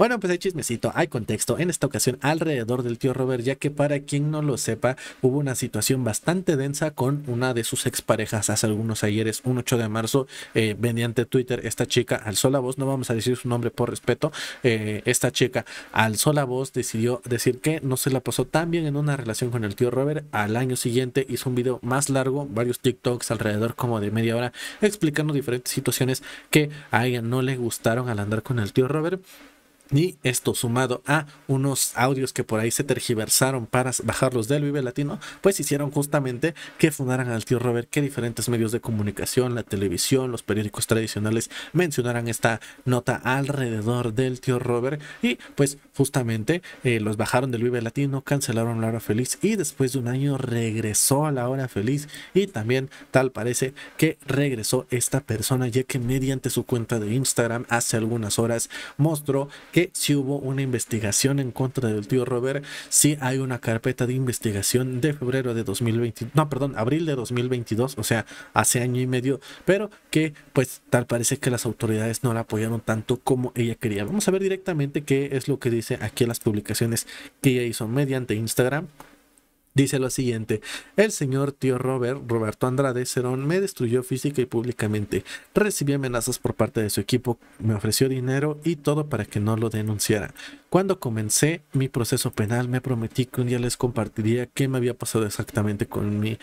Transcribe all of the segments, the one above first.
Bueno, pues hay chismecito, hay contexto en esta ocasión alrededor del tío Robert, ya que para quien no lo sepa, hubo una situación bastante densa con una de sus exparejas hace algunos ayeres, un 8 de marzo, eh, mediante Twitter, esta chica al sola voz, no vamos a decir su nombre por respeto, eh, esta chica al sola voz, decidió decir que no se la pasó tan bien en una relación con el tío Robert, al año siguiente hizo un video más largo, varios TikToks alrededor como de media hora, explicando diferentes situaciones que a ella no le gustaron al andar con el tío Robert. Y esto sumado a unos audios que por ahí se tergiversaron para bajarlos del Vive Latino, pues hicieron justamente que fundaran al tío Robert, que diferentes medios de comunicación, la televisión, los periódicos tradicionales mencionaran esta nota alrededor del tío Robert y pues justamente eh, los bajaron del Vive Latino, cancelaron la hora feliz y después de un año regresó a la hora feliz y también tal parece que regresó esta persona ya que mediante su cuenta de Instagram hace algunas horas mostró que si hubo una investigación en contra del tío Robert, si hay una carpeta de investigación de febrero de 2020, no, perdón, abril de 2022, o sea, hace año y medio, pero que pues tal parece que las autoridades no la apoyaron tanto como ella quería. Vamos a ver directamente qué es lo que dice aquí las publicaciones que ella hizo mediante Instagram. Dice lo siguiente, el señor tío Robert, Roberto Andrade Cerón, me destruyó física y públicamente. Recibí amenazas por parte de su equipo, me ofreció dinero y todo para que no lo denunciara. Cuando comencé mi proceso penal, me prometí que un día les compartiría qué me había pasado exactamente con mi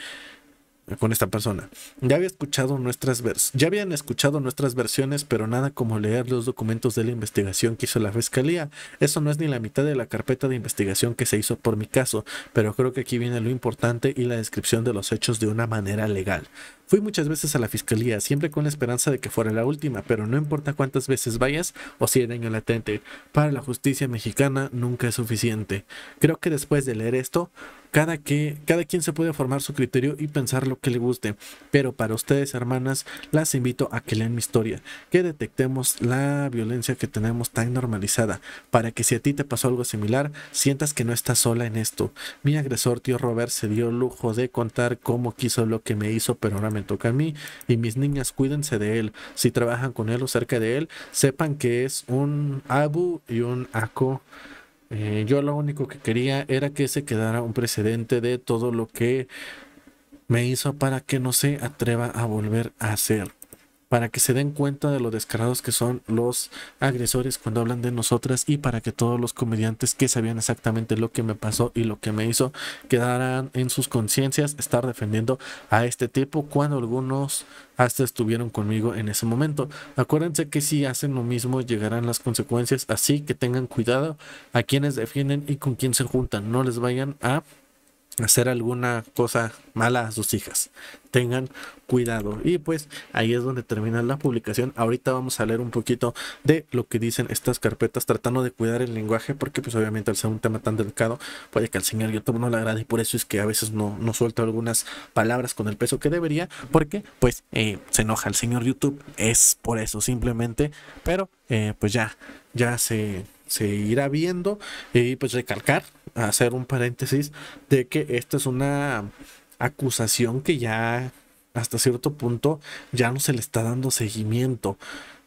con esta persona. Ya había escuchado nuestras ya habían escuchado nuestras versiones, pero nada como leer los documentos de la investigación que hizo la fiscalía. Eso no es ni la mitad de la carpeta de investigación que se hizo por mi caso, pero creo que aquí viene lo importante y la descripción de los hechos de una manera legal. Fui muchas veces a la fiscalía, siempre con la esperanza de que fuera la última, pero no importa cuántas veces vayas o si hay daño latente, para la justicia mexicana nunca es suficiente. Creo que después de leer esto, cada, que, cada quien se puede formar su criterio y pensar lo que le guste, pero para ustedes, hermanas, las invito a que lean mi historia, que detectemos la violencia que tenemos tan normalizada, para que si a ti te pasó algo similar, sientas que no estás sola en esto. Mi agresor, tío Robert, se dio lujo de contar cómo quiso lo que me hizo, pero ahora me toca a mí y mis niñas, cuídense de él. Si trabajan con él o cerca de él, sepan que es un abu y un aco. Eh, yo lo único que quería era que se quedara un precedente de todo lo que me hizo para que no se atreva a volver a hacer para que se den cuenta de lo descarados que son los agresores cuando hablan de nosotras y para que todos los comediantes que sabían exactamente lo que me pasó y lo que me hizo quedaran en sus conciencias estar defendiendo a este tipo cuando algunos hasta estuvieron conmigo en ese momento. Acuérdense que si hacen lo mismo llegarán las consecuencias, así que tengan cuidado a quienes defienden y con quién se juntan, no les vayan a hacer alguna cosa mala a sus hijas. Tengan cuidado. Y pues ahí es donde termina la publicación. Ahorita vamos a leer un poquito de lo que dicen estas carpetas tratando de cuidar el lenguaje porque pues obviamente al ser un tema tan delicado puede que al señor YouTube no le agrade y por eso es que a veces no, no suelta algunas palabras con el peso que debería porque pues eh, se enoja el señor YouTube. Es por eso simplemente. Pero eh, pues ya, ya se se irá viendo y pues recalcar, hacer un paréntesis de que esta es una acusación que ya hasta cierto punto ya no se le está dando seguimiento.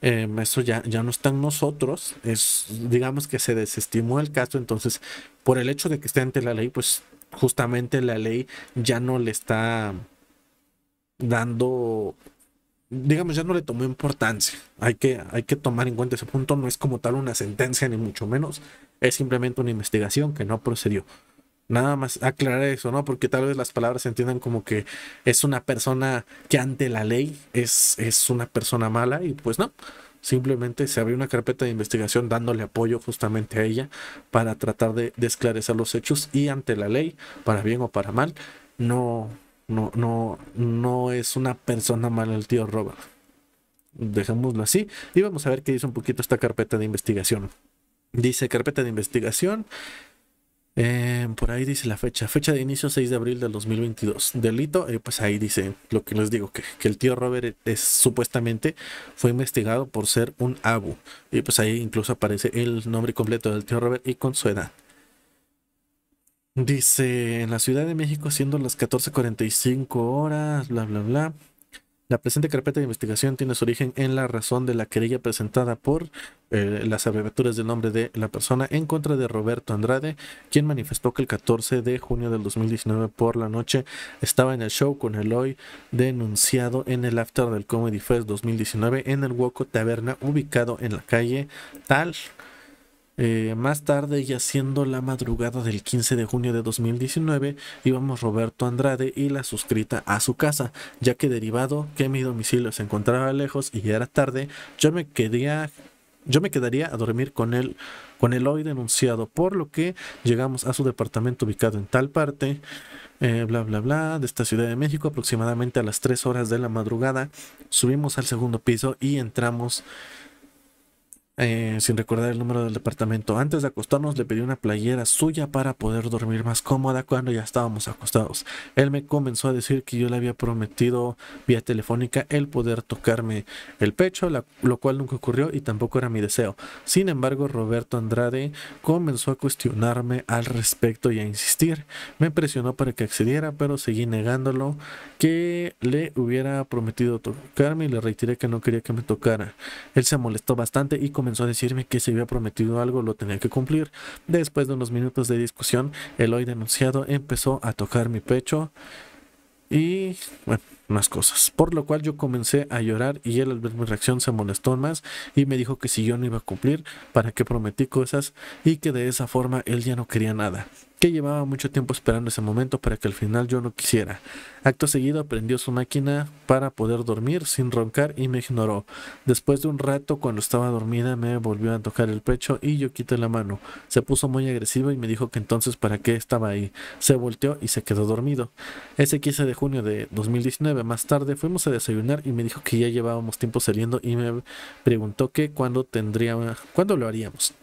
Em, eso ya, ya no está en nosotros, es, digamos que se desestimó el caso, entonces por el hecho de que esté ante la ley, pues justamente la ley ya no le está dando digamos, ya no le tomó importancia. Hay que, hay que tomar en cuenta ese punto. No es como tal una sentencia, ni mucho menos. Es simplemente una investigación que no procedió. Nada más aclarar eso, ¿no? Porque tal vez las palabras se entiendan como que es una persona que ante la ley es, es una persona mala y pues no. Simplemente se abrió una carpeta de investigación dándole apoyo justamente a ella para tratar de, de esclarecer los hechos y ante la ley, para bien o para mal, no, no, no, es una persona mala el tío Robert. Dejémoslo así. Y vamos a ver qué dice un poquito esta carpeta de investigación. Dice carpeta de investigación. Eh, por ahí dice la fecha. Fecha de inicio 6 de abril del 2022. Delito, y eh, pues ahí dice lo que les digo, que, que, el tío Robert es, supuestamente fue investigado por ser un abu. Y pues ahí incluso aparece el nombre completo del tío Robert y con su edad. Dice, en la Ciudad de México, siendo las 14.45 horas, bla, bla, bla. La presente carpeta de investigación tiene su origen en la razón de la querella presentada por eh, las abreviaturas del nombre de la persona en contra de Roberto Andrade, quien manifestó que el 14 de junio del 2019 por la noche estaba en el show con Eloy, denunciado en el after del Comedy Fest 2019 en el Hueco Taberna, ubicado en la calle Tal eh, más tarde, ya siendo la madrugada del 15 de junio de 2019, íbamos Roberto Andrade y la suscrita a su casa, ya que derivado que mi domicilio se encontraba lejos y ya era tarde, yo me yo me quedaría a dormir con él, con el hoy denunciado, por lo que llegamos a su departamento ubicado en tal parte, eh, bla, bla, bla, de esta Ciudad de México, aproximadamente a las 3 horas de la madrugada. Subimos al segundo piso y entramos eh, sin recordar el número del departamento. Antes de acostarnos le pedí una playera suya para poder dormir más cómoda cuando ya estábamos acostados. Él me comenzó a decir que yo le había prometido vía telefónica el poder tocarme el pecho, lo cual nunca ocurrió y tampoco era mi deseo. Sin embargo, Roberto Andrade comenzó a cuestionarme al respecto y a insistir. Me presionó para que accediera, pero seguí negándolo que le hubiera prometido tocarme y le reiteré que no quería que me tocara. Él se molestó bastante y comenzó comenzó a decirme que si había prometido algo lo tenía que cumplir. Después de unos minutos de discusión, el hoy denunciado empezó a tocar mi pecho y bueno, más cosas. Por lo cual yo comencé a llorar y él al ver mi reacción se molestó más y me dijo que si yo no iba a cumplir, para que prometí cosas y que de esa forma él ya no quería nada que llevaba mucho tiempo esperando ese momento para que al final yo no quisiera. Acto seguido aprendió su máquina para poder dormir sin roncar y me ignoró. Después de un rato, cuando estaba dormida, me volvió a tocar el pecho y yo quité la mano. Se puso muy agresivo y me dijo que entonces para qué estaba ahí. Se volteó y se quedó dormido. Ese 15 de junio de 2019, más tarde fuimos a desayunar y me dijo que ya llevábamos tiempo saliendo y me preguntó que cuándo tendría, cuándo lo haríamos.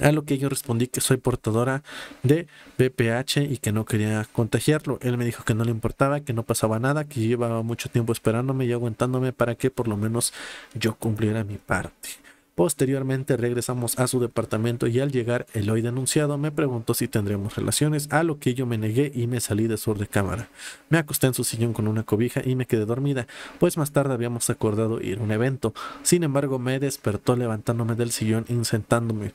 A lo que yo respondí que soy portadora de BPH y que no quería contagiarlo. Él me dijo que no le importaba, que no pasaba nada, que llevaba mucho tiempo esperándome y aguantándome para que por lo menos yo cumpliera mi parte. Posteriormente regresamos a su departamento y al llegar el hoy denunciado me preguntó si tendríamos relaciones, a lo que yo me negué y me salí de su cámara. Me acosté en su sillón con una cobija y me quedé dormida, pues más tarde habíamos acordado ir a un evento. Sin embargo, me despertó levantándome del sillón y sentándome.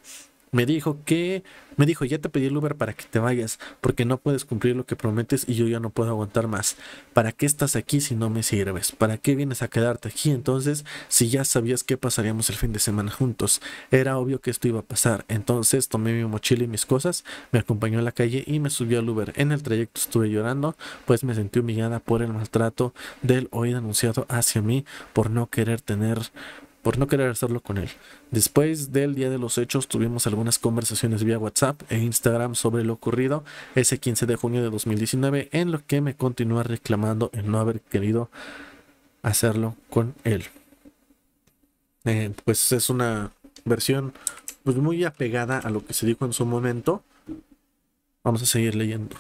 Me dijo que, me dijo, ya te pedí el Uber para que te vayas, porque no puedes cumplir lo que prometes y yo ya no puedo aguantar más. ¿Para qué estás aquí si no me sirves? ¿Para qué vienes a quedarte aquí entonces si ya sabías que pasaríamos el fin de semana juntos? Era obvio que esto iba a pasar. Entonces tomé mi mochila y mis cosas, me acompañó a la calle y me subió al Uber. En el trayecto estuve llorando, pues me sentí humillada por el maltrato del oído anunciado hacia mí por no querer tener por no querer hacerlo con él. Después del día de los hechos tuvimos algunas conversaciones vía WhatsApp e Instagram sobre lo ocurrido ese 15 de junio de 2019, en lo que me continúa reclamando el no haber querido hacerlo con él. Eh, pues es una versión pues, muy apegada a lo que se dijo en su momento. Vamos a seguir leyendo.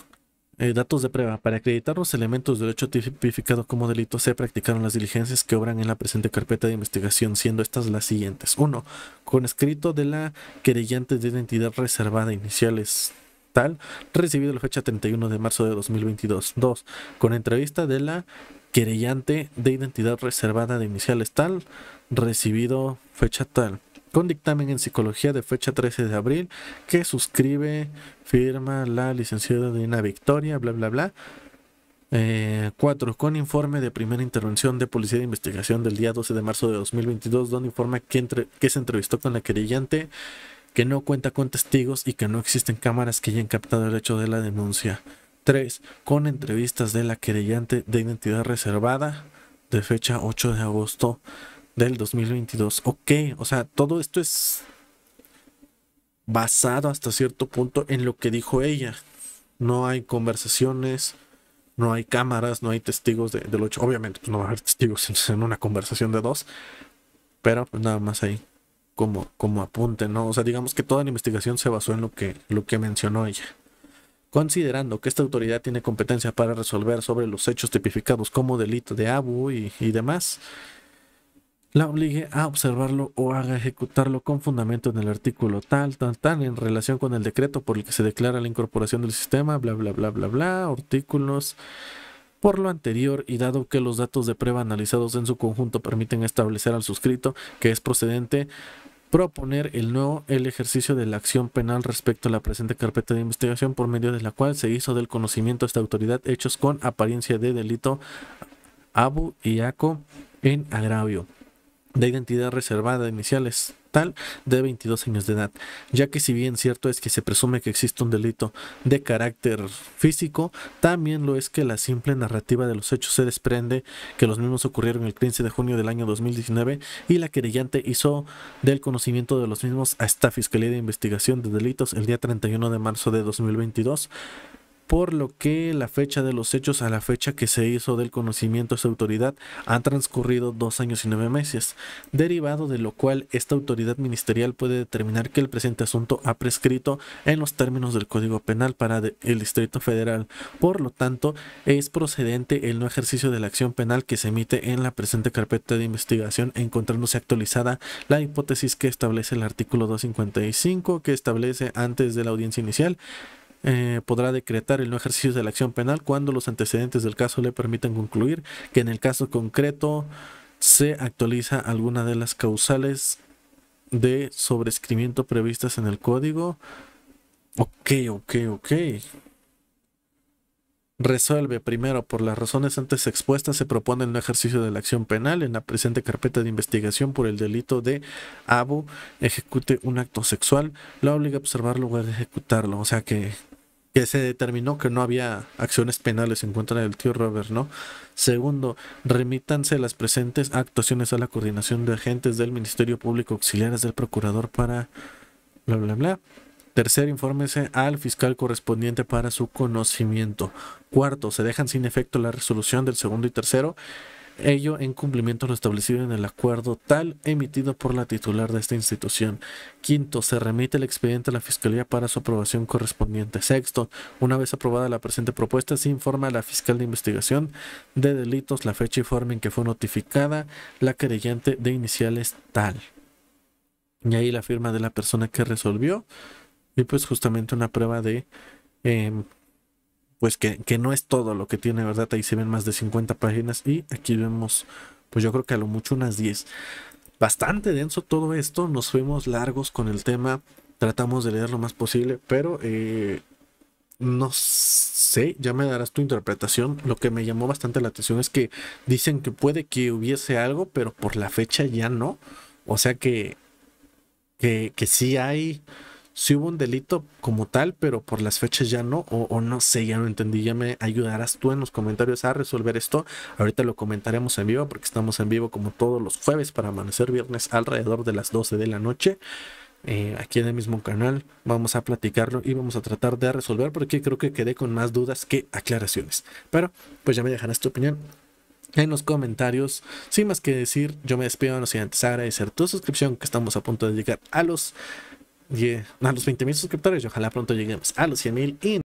Eh, datos de prueba. Para acreditar los elementos del hecho tipificado como delito, se practicaron las diligencias que obran en la presente carpeta de investigación, siendo estas las siguientes. 1. Con escrito de la querellante de identidad reservada, iniciales tal, recibido la fecha 31 de marzo de 2022. 2. Con entrevista de la querellante de identidad reservada de iniciales tal, recibido fecha tal con dictamen en psicología de fecha 13 de abril que suscribe, firma la licenciada Dina Victoria, bla, bla, bla. 4. Eh, con informe de primera intervención de Policía de Investigación del día 12 de marzo de 2022, donde informa que, entre, que se entrevistó con la querellante, que no cuenta con testigos y que no existen cámaras que hayan captado el hecho de la denuncia. 3. Con entrevistas de la querellante de identidad reservada de fecha 8 de agosto del 2022. Ok, o sea, todo esto es basado hasta cierto punto en lo que dijo ella. No hay conversaciones, no hay cámaras, no hay testigos de, del 8. Obviamente, pues, no va a haber testigos en una conversación de dos, pero pues, nada más ahí como, como apunte, ¿no? O sea, digamos que toda la investigación se basó en lo que, lo que mencionó ella. Considerando que esta autoridad tiene competencia para resolver sobre los hechos tipificados como delito de abu y, y demás, la obligue a observarlo o haga ejecutarlo con fundamento en el artículo tal, tal, tal, en relación con el decreto por el que se declara la incorporación del sistema, bla, bla, bla, bla, bla, artículos. Por lo anterior, y dado que los datos de prueba analizados en su conjunto permiten establecer al suscrito que es procedente, proponer el nuevo el ejercicio de la acción penal respecto a la presente carpeta de investigación por medio de la cual se hizo del conocimiento a esta autoridad hechos con apariencia de delito abu y aco en agravio de identidad reservada iniciales tal de 22 años de edad, ya que si bien cierto es que se presume que existe un delito de carácter físico, también lo es que la simple narrativa de los hechos se desprende que los mismos ocurrieron el 15 de junio del año 2019 y la querellante hizo del conocimiento de los mismos a esta Fiscalía de Investigación de Delitos el día 31 de marzo de 2022 por lo que la fecha de los hechos a la fecha que se hizo del conocimiento de su autoridad ha transcurrido dos años y nueve meses, derivado de lo cual esta autoridad ministerial puede determinar que el presente asunto ha prescrito en los términos del Código Penal para el Distrito Federal. Por lo tanto, es procedente el no ejercicio de la acción penal que se emite en la presente carpeta de investigación, encontrándose actualizada la hipótesis que establece el artículo 255, que establece antes de la audiencia inicial eh, podrá decretar el no ejercicio de la acción penal cuando los antecedentes del caso le permitan concluir que en el caso concreto se actualiza alguna de las causales de sobrescrimiento previstas en el código. Ok, ok, ok. Resuelve primero, por las razones antes expuestas, se propone el no ejercicio de la acción penal en la presente carpeta de investigación por el delito de abu, ejecute un acto sexual, lo obliga a observarlo o a ejecutarlo. O sea que que se determinó que no había acciones penales en contra del tío Robert, ¿no? Segundo, remítanse las presentes actuaciones a la coordinación de agentes del Ministerio Público auxiliares del procurador para bla bla bla. Tercero, infórmese al fiscal correspondiente para su conocimiento. Cuarto, se dejan sin efecto la resolución del segundo y tercero ello en cumplimiento a lo establecido en el acuerdo tal emitido por la titular de esta institución. Quinto, se remite el expediente a la Fiscalía para su aprobación correspondiente. Sexto, una vez aprobada la presente propuesta, se informa a la Fiscal de Investigación de Delitos la fecha y forma en que fue notificada la querellante de iniciales tal. Y ahí la firma de la persona que resolvió y pues justamente una prueba de... Em, pues que, no es todo lo que tiene, ¿verdad? Ahí se ven más de 50 páginas y aquí vemos, pues yo creo que a lo mucho unas 10. Bastante denso todo esto, nos fuimos largos con el tema, tratamos de leer lo más posible, pero eh, no sé, ya me darás tu interpretación. Lo que me llamó bastante la atención es que dicen que puede que hubiese algo, pero por la fecha ya no. O sea que, que, que sí hay si hubo un delito como tal, pero por las fechas ya no, o, no sé, ya no entendí, ya me ayudarás tú en los comentarios a resolver esto. Ahorita lo comentaremos en vivo porque estamos en vivo como todos los jueves para amanecer viernes alrededor de las 12 de la noche. Eh, aquí en el mismo canal vamos a platicarlo y vamos a tratar de resolver porque creo que quedé con más dudas que aclaraciones. Pero pues ya me dejarás tu opinión en los comentarios. Sin más que decir, yo me despido, no los antes agradecer tu suscripción que estamos a punto de llegar a los a los mil suscriptores ojalá pronto lleguemos a los 100.000 y